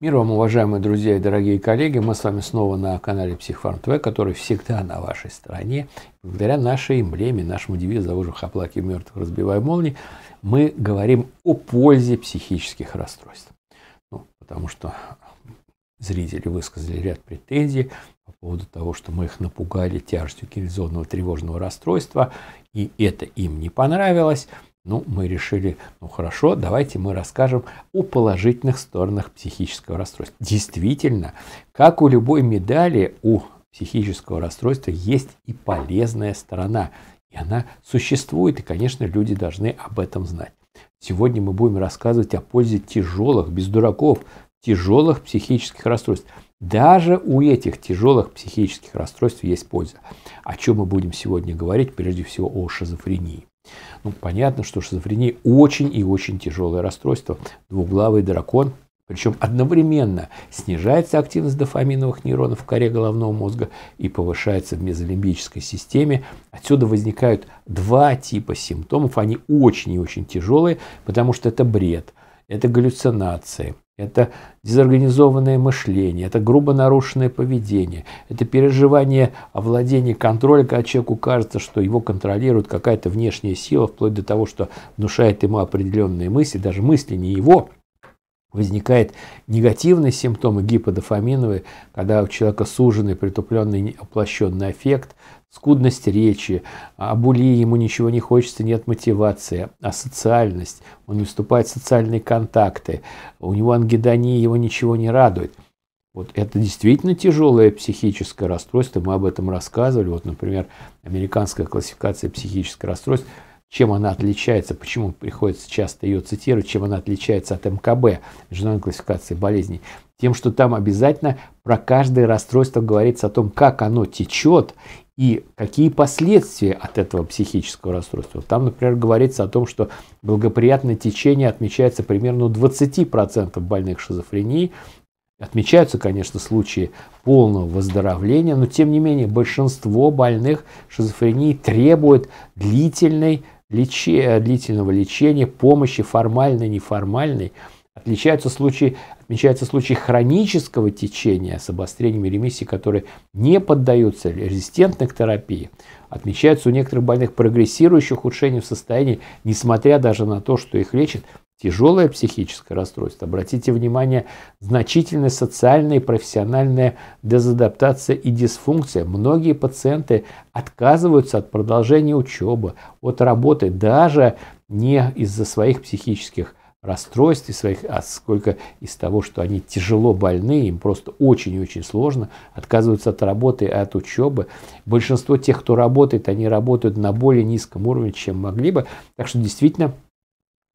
Мир вам, уважаемые друзья и дорогие коллеги. Мы с вами снова на канале Психфарм ТВ, который всегда на вашей стороне. Благодаря нашей эмблеме, нашему девизу «Заужих оплаки мертвых, разбивая молнии», мы говорим о пользе психических расстройств. Ну, потому что зрители высказали ряд претензий по поводу того, что мы их напугали тяжестью кильзонного тревожного расстройства, и это им не понравилось. Ну, мы решили, ну хорошо, давайте мы расскажем о положительных сторонах психического расстройства. Действительно, как у любой медали, у психического расстройства есть и полезная сторона. И она существует, и, конечно, люди должны об этом знать. Сегодня мы будем рассказывать о пользе тяжелых, без дураков, тяжелых психических расстройств. Даже у этих тяжелых психических расстройств есть польза. О чем мы будем сегодня говорить? Прежде всего о шизофрении. Ну, понятно, что шизофрения очень и очень тяжелое расстройство. Двуглавый дракон, причем одновременно снижается активность дофаминовых нейронов в коре головного мозга и повышается в мезолимбической системе. Отсюда возникают два типа симптомов. Они очень и очень тяжелые, потому что это бред, это галлюцинации – это дезорганизованное мышление, это грубо нарушенное поведение, это переживание овладения контроля, когда человеку кажется, что его контролирует какая-то внешняя сила, вплоть до того, что внушает ему определенные мысли, даже мысли не его, возникает негативные симптомы гиподофаминовые, когда у человека суженный, притупленный, оплощенный эффект скудность речи, о були ему ничего не хочется, нет мотивации, а социальность, он не вступает в социальные контакты, у него ангидония, его ничего не радует. Вот это действительно тяжелое психическое расстройство, мы об этом рассказывали, вот, например, американская классификация психических расстройств, чем она отличается, почему приходится часто ее цитировать, чем она отличается от МКБ, международной классификации болезней, тем, что там обязательно про каждое расстройство говорится о том, как оно течет и какие последствия от этого психического расстройства. Там, например, говорится о том, что благоприятное течение отмечается примерно у 20% больных шизофренией. Отмечаются, конечно, случаи полного выздоровления, но тем не менее большинство больных шизофрении требует длительной лече... длительного лечения, помощи формальной, неформальной. Отличаются случаи, отмечаются случаи хронического течения с обострениями ремиссии, которые не поддаются резистентной терапии. Отмечаются у некоторых больных прогрессирующие ухудшение в состоянии, несмотря даже на то, что их лечат, тяжелое психическое расстройство. Обратите внимание, значительная социальная и профессиональная дезадаптация и дисфункция. Многие пациенты отказываются от продолжения учебы, от работы, даже не из-за своих психических и своих, а сколько из того, что они тяжело больны, им просто очень-очень и сложно, отказываются от работы, от учебы. Большинство тех, кто работает, они работают на более низком уровне, чем могли бы. Так что действительно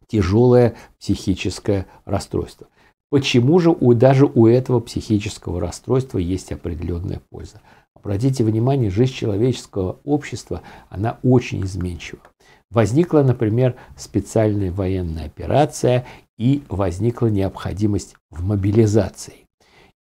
тяжелое психическое расстройство. Почему же у, даже у этого психического расстройства есть определенная польза? Обратите внимание, жизнь человеческого общества, она очень изменчива. Возникла, например, специальная военная операция и возникла необходимость в мобилизации.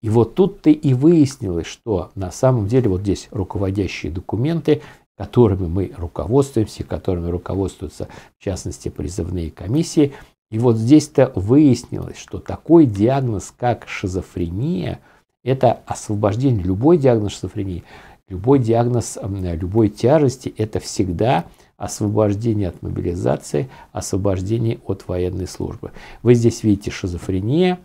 И вот тут-то и выяснилось, что на самом деле вот здесь руководящие документы, которыми мы руководствуемся, которыми руководствуются в частности призывные комиссии, и вот здесь-то выяснилось, что такой диагноз, как шизофрения, это освобождение, любой диагноз шизофрении, любой диагноз любой тяжести, это всегда освобождение от мобилизации, освобождение от военной службы. Вы здесь видите шизофрения,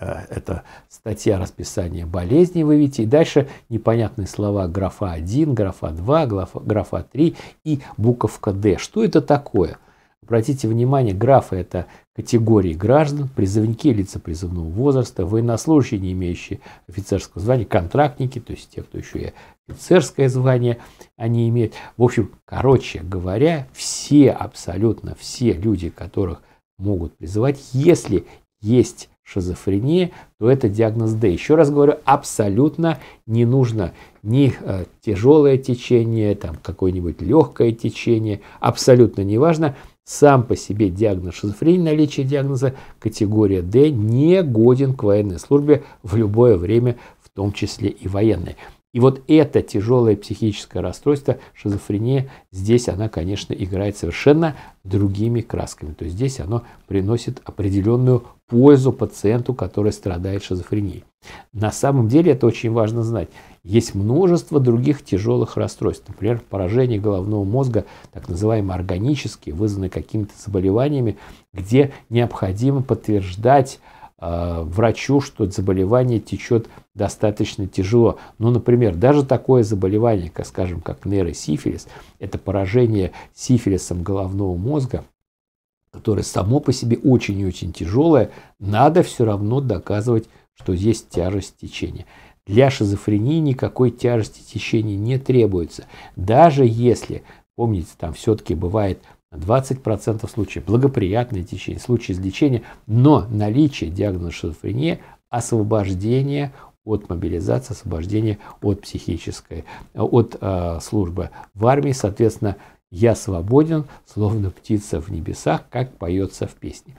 э, это статья расписания болезни вы видите, и дальше непонятные слова графа 1, графа 2, графа, графа 3 и буковка D. Что это такое? Обратите внимание, графы – это категории граждан, призывники лица призывного возраста, военнослужащие, не имеющие офицерского звания, контрактники, то есть те, кто еще и офицерское звание они имеют. В общем, короче говоря, все, абсолютно все люди, которых могут призывать, если есть шизофрения, то это диагноз D. Еще раз говорю, абсолютно не нужно ни э, тяжелое течение, там какое-нибудь легкое течение, абсолютно не важно. Сам по себе диагноз шизофрении, наличие диагноза категория D не годен к военной службе в любое время, в том числе и военной. И вот это тяжелое психическое расстройство, шизофрения, здесь она, конечно, играет совершенно другими красками. То есть здесь оно приносит определенную пользу пациенту, который страдает шизофренией. На самом деле это очень важно знать. Есть множество других тяжелых расстройств. Например, поражение головного мозга, так называемые органические, вызванные какими-то заболеваниями, где необходимо подтверждать Э, врачу, что заболевание течет достаточно тяжело. Ну, например, даже такое заболевание, как, скажем, как нейросифилис, это поражение сифилисом головного мозга, которое само по себе очень и очень тяжелое, надо все равно доказывать, что есть тяжесть течения. Для шизофрении никакой тяжести течения не требуется. Даже если, помните, там все-таки бывает 20% случаев благоприятное течение, случаи излечения, но наличие диагноза шизофрения освобождение от мобилизации, освобождение от психической, от э, службы в армии. Соответственно, я свободен, словно птица в небесах, как поется в песне.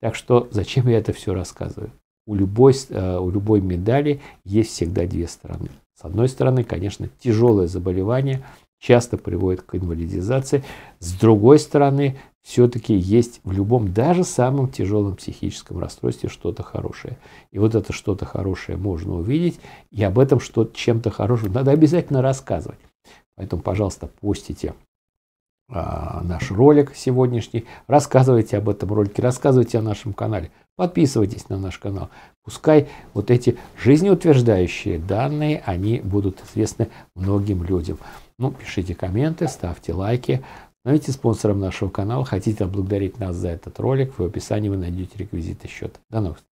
Так что зачем я это все рассказываю? У любой, э, у любой медали есть всегда две стороны. С одной стороны, конечно, тяжелое заболевание – часто приводит к инвалидизации. С другой стороны, все-таки есть в любом, даже самом тяжелом психическом расстройстве что-то хорошее. И вот это что-то хорошее можно увидеть, и об этом что чем-то хорошим надо обязательно рассказывать. Поэтому, пожалуйста, постите а, наш ролик сегодняшний, рассказывайте об этом ролике, рассказывайте о нашем канале, подписывайтесь на наш канал. Пускай вот эти жизнеутверждающие данные, они будут известны многим людям. Ну, пишите комменты, ставьте лайки, становитесь ну, спонсором нашего канала. Хотите отблагодарить нас за этот ролик, в описании вы найдете реквизиты счета. До новых встреч!